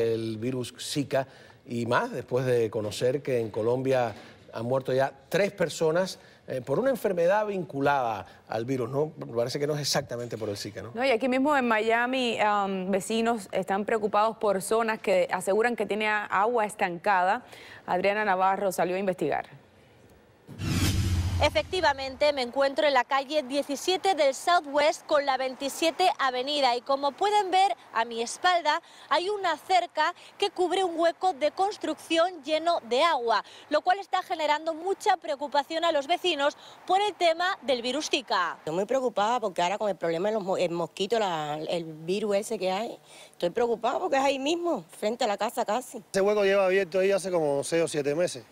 el virus Zika y más después de conocer que en Colombia han muerto ya tres personas eh, por una enfermedad vinculada al virus, ¿no? Parece que no es exactamente por el Zika, ¿no? no y aquí mismo en Miami um, vecinos están preocupados por zonas que aseguran que tiene agua estancada. Adriana Navarro salió a investigar. Efectivamente, me encuentro en la calle 17 del Southwest con la 27 Avenida y como pueden ver a mi espalda hay una cerca que cubre un hueco de construcción lleno de agua, lo cual está generando mucha preocupación a los vecinos por el tema del virus Zika. Estoy muy preocupada porque ahora con el problema de los mosquitos, mosquito, el virus ese que hay, estoy preocupada porque es ahí mismo, frente a la casa casi. Ese hueco lleva abierto ahí hace como 6 o 7 meses.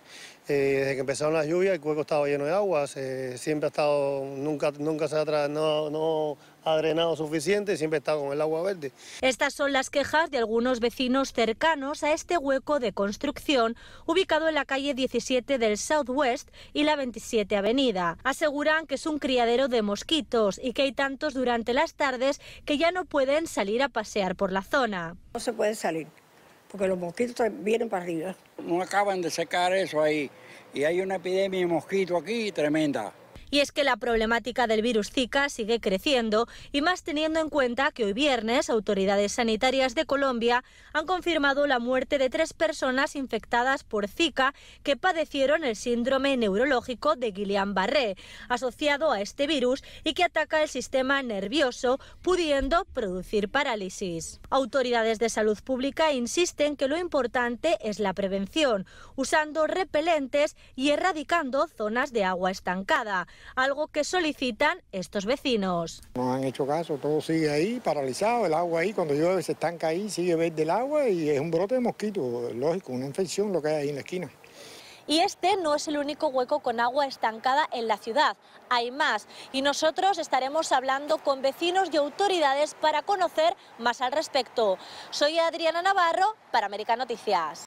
Eh, desde que empezaron las lluvias el hueco estaba lleno de agua eh, siempre ha estado, nunca, nunca se ha no, no ha drenado suficiente, siempre está con el agua verde. Estas son las quejas de algunos vecinos cercanos a este hueco de construcción ubicado en la calle 17 del Southwest y la 27 Avenida. Aseguran que es un criadero de mosquitos y que hay tantos durante las tardes que ya no pueden salir a pasear por la zona. No se puede salir porque los mosquitos vienen para arriba. No acaban de secar eso ahí y hay una epidemia de mosquitos aquí tremenda. Y es que la problemática del virus Zika sigue creciendo y más teniendo en cuenta que hoy viernes autoridades sanitarias de Colombia han confirmado la muerte de tres personas infectadas por Zika que padecieron el síndrome neurológico de Guillain-Barré, asociado a este virus y que ataca el sistema nervioso, pudiendo producir parálisis. Autoridades de salud pública insisten que lo importante es la prevención, usando repelentes y erradicando zonas de agua estancada algo que solicitan estos vecinos. No han hecho caso, todo sigue ahí, paralizado, el agua ahí, cuando llueve se estanca ahí, sigue verde el agua y es un brote de mosquito, lógico, una infección lo que hay ahí en la esquina. Y este no es el único hueco con agua estancada en la ciudad, hay más. Y nosotros estaremos hablando con vecinos y autoridades para conocer más al respecto. Soy Adriana Navarro para América Noticias.